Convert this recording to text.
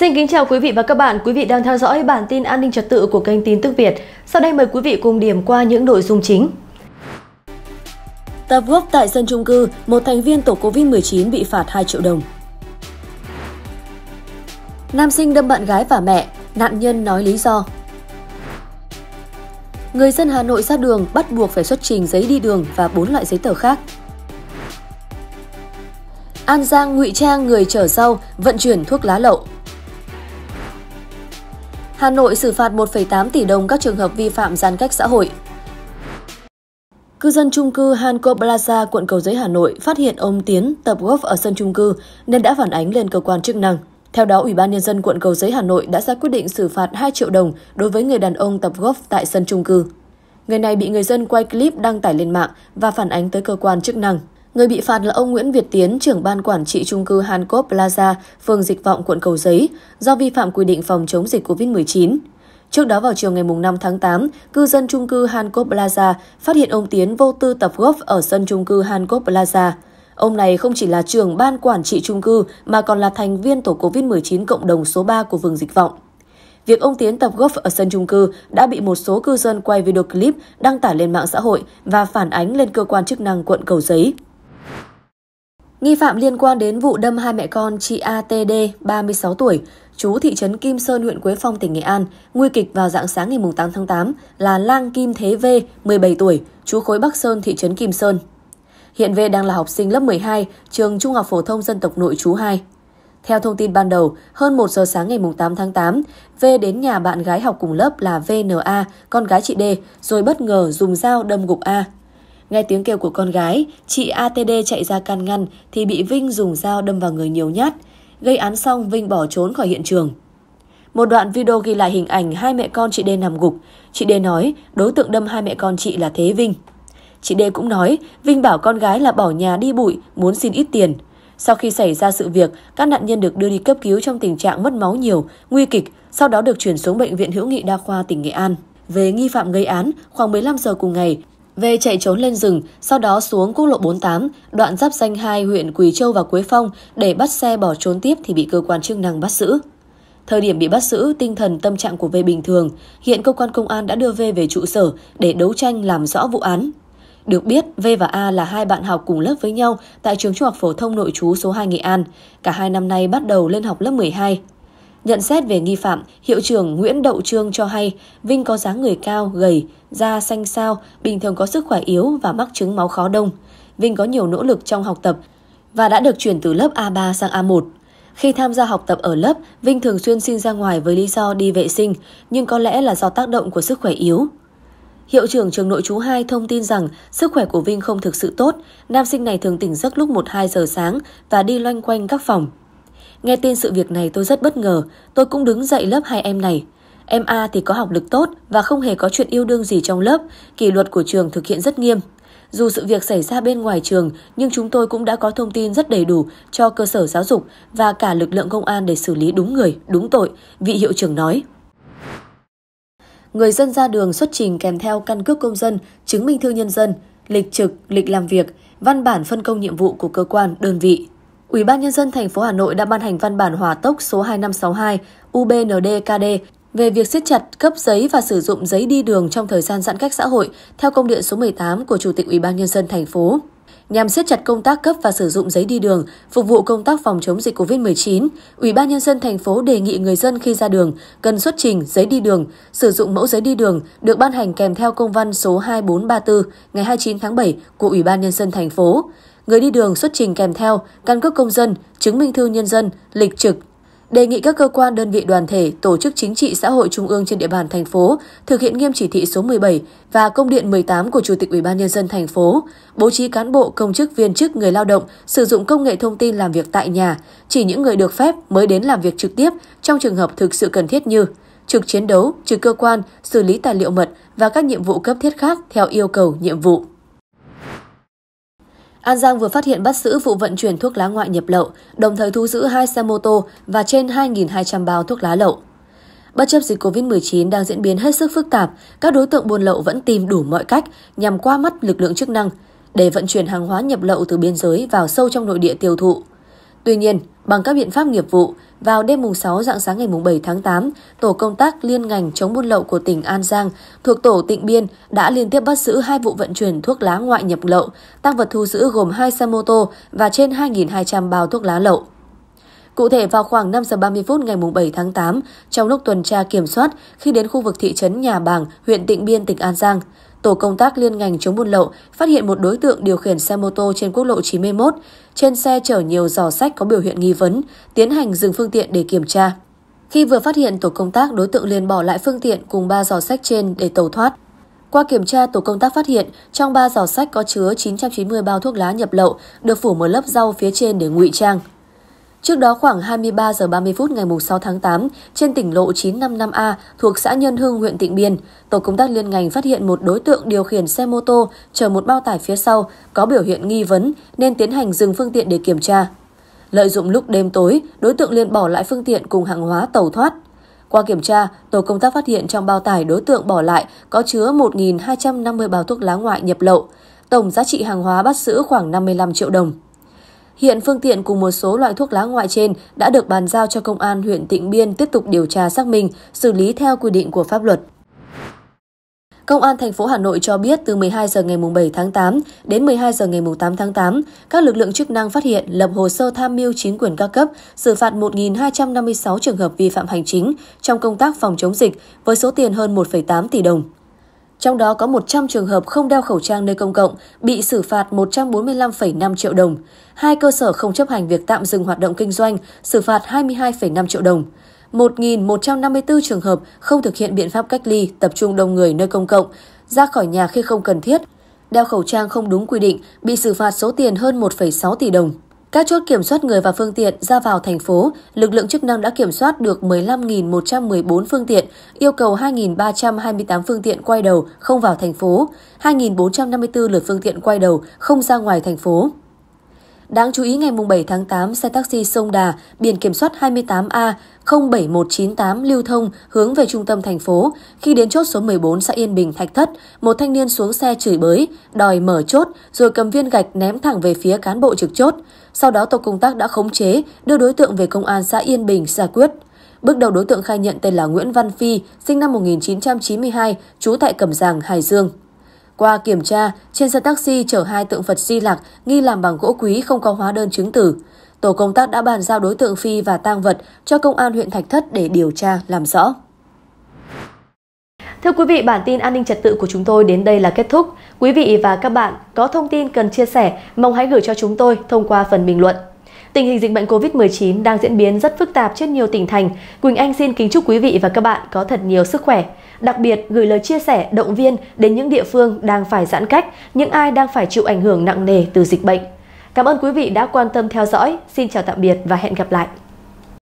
Xin kính chào quý vị và các bạn. Quý vị đang theo dõi bản tin an ninh trật tự của kênh tin tức Việt. Sau đây mời quý vị cùng điểm qua những nội dung chính. Tập gốc tại sân trung cư, một thành viên tổ Covid-19 bị phạt 2 triệu đồng. Nam sinh đâm bạn gái và mẹ, nạn nhân nói lý do. Người dân Hà Nội ra đường bắt buộc phải xuất trình giấy đi đường và 4 loại giấy tờ khác. An Giang ngụy trang người chở sau vận chuyển thuốc lá lậu. Hà Nội xử phạt 1,8 tỷ đồng các trường hợp vi phạm giãn cách xã hội. Cư dân trung cư Hanco Plaza, quận Cầu Giấy, Hà Nội phát hiện ông Tiến tập golf ở sân trung cư nên đã phản ánh lên cơ quan chức năng. Theo đó, Ủy ban Nhân dân quận Cầu Giấy Hà Nội đã ra quyết định xử phạt 2 triệu đồng đối với người đàn ông tập golf tại sân trung cư. Người này bị người dân quay clip đăng tải lên mạng và phản ánh tới cơ quan chức năng. Người bị phạt là ông Nguyễn Việt Tiến, trưởng ban quản trị trung cư Hancop Plaza, phường Dịch Vọng, quận Cầu Giấy, do vi phạm quy định phòng chống dịch COVID-19. Trước đó vào chiều ngày 5 tháng 8, cư dân trung cư Hancop Plaza phát hiện ông Tiến vô tư tập góp ở sân trung cư Hancop Plaza. Ông này không chỉ là trưởng ban quản trị trung cư mà còn là thành viên tổ COVID-19 cộng đồng số 3 của phường Dịch Vọng. Việc ông Tiến tập góp ở sân trung cư đã bị một số cư dân quay video clip đăng tải lên mạng xã hội và phản ánh lên cơ quan chức năng quận Cầu Giấy. Nghi phạm liên quan đến vụ đâm hai mẹ con chị ATD, 36 tuổi, chú thị trấn Kim Sơn, huyện Quế Phong, tỉnh Nghệ An, nguy kịch vào dạng sáng ngày 8 tháng 8 là Lang Kim Thế V, 17 tuổi, chú khối Bắc Sơn, thị trấn Kim Sơn. Hiện V đang là học sinh lớp 12, trường Trung học Phổ thông Dân tộc Nội chú 2. Theo thông tin ban đầu, hơn 1 giờ sáng ngày 8 tháng 8, V đến nhà bạn gái học cùng lớp là VNA, con gái chị D, rồi bất ngờ dùng dao đâm gục A, Nghe tiếng kêu của con gái, chị ATD chạy ra can ngăn thì bị Vinh dùng dao đâm vào người nhiều nhát. Gây án xong, Vinh bỏ trốn khỏi hiện trường. Một đoạn video ghi lại hình ảnh hai mẹ con chị D nằm gục. Chị D nói đối tượng đâm hai mẹ con chị là Thế Vinh. Chị D cũng nói Vinh bảo con gái là bỏ nhà đi bụi, muốn xin ít tiền. Sau khi xảy ra sự việc, các nạn nhân được đưa đi cấp cứu trong tình trạng mất máu nhiều, nguy kịch, sau đó được chuyển xuống Bệnh viện Hữu nghị Đa khoa tỉnh Nghệ An. Về nghi phạm gây án, khoảng 15 giờ cùng ngày, V chạy trốn lên rừng, sau đó xuống quốc lộ 48, đoạn giáp danh hai huyện Quỳ Châu và Quế Phong để bắt xe bỏ trốn tiếp thì bị cơ quan chức năng bắt giữ. Thời điểm bị bắt giữ, tinh thần tâm trạng của V bình thường. Hiện cơ quan công an đã đưa V về trụ sở để đấu tranh làm rõ vụ án. Được biết, V và A là hai bạn học cùng lớp với nhau tại trường trung học phổ thông nội trú số 2 Nghệ An. Cả hai năm nay bắt đầu lên học lớp 12. Nhận xét về nghi phạm, hiệu trưởng Nguyễn Đậu Trương cho hay Vinh có dáng người cao, gầy, da xanh xao, bình thường có sức khỏe yếu và mắc chứng máu khó đông. Vinh có nhiều nỗ lực trong học tập và đã được chuyển từ lớp A3 sang A1. Khi tham gia học tập ở lớp, Vinh thường xuyên xin ra ngoài với lý do đi vệ sinh, nhưng có lẽ là do tác động của sức khỏe yếu. Hiệu trưởng trường nội trú 2 thông tin rằng sức khỏe của Vinh không thực sự tốt, nam sinh này thường tỉnh giấc lúc 1-2 giờ sáng và đi loanh quanh các phòng. Nghe tin sự việc này tôi rất bất ngờ, tôi cũng đứng dậy lớp hai em này. Em A thì có học lực tốt và không hề có chuyện yêu đương gì trong lớp, kỷ luật của trường thực hiện rất nghiêm. Dù sự việc xảy ra bên ngoài trường, nhưng chúng tôi cũng đã có thông tin rất đầy đủ cho cơ sở giáo dục và cả lực lượng công an để xử lý đúng người, đúng tội, vị hiệu trưởng nói. Người dân ra đường xuất trình kèm theo căn cước công dân, chứng minh thư nhân dân, lịch trực, lịch làm việc, văn bản phân công nhiệm vụ của cơ quan, đơn vị. Ủy ban nhân dân thành phố Hà Nội đã ban hành văn bản hỏa tốc số 2562 UBNDKD về việc siết chặt cấp giấy và sử dụng giấy đi đường trong thời gian giãn cách xã hội theo công điện số 18 của Chủ tịch Ủy ban nhân dân thành phố nhằm siết chặt công tác cấp và sử dụng giấy đi đường phục vụ công tác phòng chống dịch COVID-19. Ủy ban nhân dân thành phố đề nghị người dân khi ra đường cần xuất trình giấy đi đường, sử dụng mẫu giấy đi đường được ban hành kèm theo công văn số 2434 ngày 29 tháng 7 của Ủy ban nhân dân thành phố. Người đi đường xuất trình kèm theo căn cước công dân, chứng minh thư nhân dân, lịch trực. Đề nghị các cơ quan đơn vị đoàn thể, tổ chức chính trị xã hội trung ương trên địa bàn thành phố thực hiện nghiêm chỉ thị số 17 và công điện 18 của Chủ tịch Ủy ban nhân dân thành phố, bố trí cán bộ, công chức viên chức người lao động sử dụng công nghệ thông tin làm việc tại nhà, chỉ những người được phép mới đến làm việc trực tiếp trong trường hợp thực sự cần thiết như trực chiến đấu, trực cơ quan, xử lý tài liệu mật và các nhiệm vụ cấp thiết khác theo yêu cầu nhiệm vụ. An Giang vừa phát hiện bắt giữ vụ vận chuyển thuốc lá ngoại nhập lậu, đồng thời thu giữ hai xe mô tô và trên 2.200 bao thuốc lá lậu. Bất chấp dịch COVID-19 đang diễn biến hết sức phức tạp, các đối tượng buôn lậu vẫn tìm đủ mọi cách nhằm qua mắt lực lượng chức năng để vận chuyển hàng hóa nhập lậu từ biên giới vào sâu trong nội địa tiêu thụ. Tuy nhiên, bằng các biện pháp nghiệp vụ, vào đêm mùng 6 dạng sáng ngày mùng 7 tháng 8, tổ công tác liên ngành chống buôn lậu của tỉnh An Giang thuộc tổ Tịnh Biên đã liên tiếp bắt giữ hai vụ vận chuyển thuốc lá ngoại nhập lậu, tăng vật thu giữ gồm hai xe mô tô và trên 2.200 bao thuốc lá lậu. Cụ thể vào khoảng 5 giờ 30 phút ngày 7 tháng 8, trong lúc tuần tra kiểm soát khi đến khu vực thị trấn Nhà Bàng, huyện Tịnh Biên, tỉnh An Giang, tổ công tác liên ngành chống buôn lậu phát hiện một đối tượng điều khiển xe mô tô trên quốc lộ 91. Trên xe chở nhiều giỏ sách có biểu hiện nghi vấn, tiến hành dừng phương tiện để kiểm tra. Khi vừa phát hiện tổ công tác, đối tượng liền bỏ lại phương tiện cùng ba giỏ sách trên để tẩu thoát. Qua kiểm tra, tổ công tác phát hiện trong ba giỏ sách có chứa 990 bao thuốc lá nhập lậu, được phủ một lớp rau phía trên để ngụy trang. Trước đó khoảng 23 giờ 30 phút ngày 6 tháng 8, trên tỉnh lộ 955A thuộc xã Nhân Hưng, huyện Tịnh Biên, tổ công tác liên ngành phát hiện một đối tượng điều khiển xe mô tô chở một bao tải phía sau có biểu hiện nghi vấn nên tiến hành dừng phương tiện để kiểm tra. Lợi dụng lúc đêm tối, đối tượng liền bỏ lại phương tiện cùng hàng hóa tẩu thoát. Qua kiểm tra, tổ công tác phát hiện trong bao tải đối tượng bỏ lại có chứa 1.250 bao thuốc lá ngoại nhập lậu. Tổng giá trị hàng hóa bắt giữ khoảng 55 triệu đồng. Hiện phương tiện cùng một số loại thuốc lá ngoại trên đã được bàn giao cho công an huyện Tịnh Biên tiếp tục điều tra xác minh, xử lý theo quy định của pháp luật. Công an thành phố Hà Nội cho biết từ 12 giờ ngày 7 tháng 8 đến 12 giờ ngày 8 tháng 8, các lực lượng chức năng phát hiện lập hồ sơ tham mưu chính quyền các cấp, xử phạt 1.256 trường hợp vi phạm hành chính trong công tác phòng chống dịch với số tiền hơn 1,8 tỷ đồng trong đó có 100 trường hợp không đeo khẩu trang nơi công cộng bị xử phạt 145,5 triệu đồng, hai cơ sở không chấp hành việc tạm dừng hoạt động kinh doanh xử phạt 22,5 triệu đồng. 1.154 trường hợp không thực hiện biện pháp cách ly, tập trung đông người nơi công cộng, ra khỏi nhà khi không cần thiết, đeo khẩu trang không đúng quy định bị xử phạt số tiền hơn 1,6 tỷ đồng. Các chốt kiểm soát người và phương tiện ra vào thành phố, lực lượng chức năng đã kiểm soát được 15.114 phương tiện, yêu cầu 2.328 phương tiện quay đầu không vào thành phố, 2.454 lượt phương tiện quay đầu không ra ngoài thành phố. Đáng chú ý ngày 7 tháng 8, xe taxi Sông Đà, biển kiểm soát 28A 07198 lưu thông hướng về trung tâm thành phố. Khi đến chốt số 14 xã Yên Bình, Thạch Thất, một thanh niên xuống xe chửi bới, đòi mở chốt rồi cầm viên gạch ném thẳng về phía cán bộ trực chốt. Sau đó tổ công tác đã khống chế, đưa đối tượng về công an xã Yên Bình giải quyết. Bước đầu đối tượng khai nhận tên là Nguyễn Văn Phi, sinh năm 1992, trú tại Cẩm Giàng, Hải Dương. Qua kiểm tra, trên xe taxi chở hai tượng Phật Di lặc nghi làm bằng gỗ quý không có hóa đơn chứng tử. Tổ công tác đã bàn giao đối tượng Phi và tang vật cho công an huyện Thạch Thất để điều tra làm rõ. Thưa quý vị, bản tin an ninh trật tự của chúng tôi đến đây là kết thúc. Quý vị và các bạn có thông tin cần chia sẻ, mong hãy gửi cho chúng tôi thông qua phần bình luận. Tình hình dịch bệnh COVID-19 đang diễn biến rất phức tạp trên nhiều tỉnh thành. Quỳnh Anh xin kính chúc quý vị và các bạn có thật nhiều sức khỏe. Đặc biệt, gửi lời chia sẻ, động viên đến những địa phương đang phải giãn cách, những ai đang phải chịu ảnh hưởng nặng nề từ dịch bệnh. Cảm ơn quý vị đã quan tâm theo dõi. Xin chào tạm biệt và hẹn gặp lại.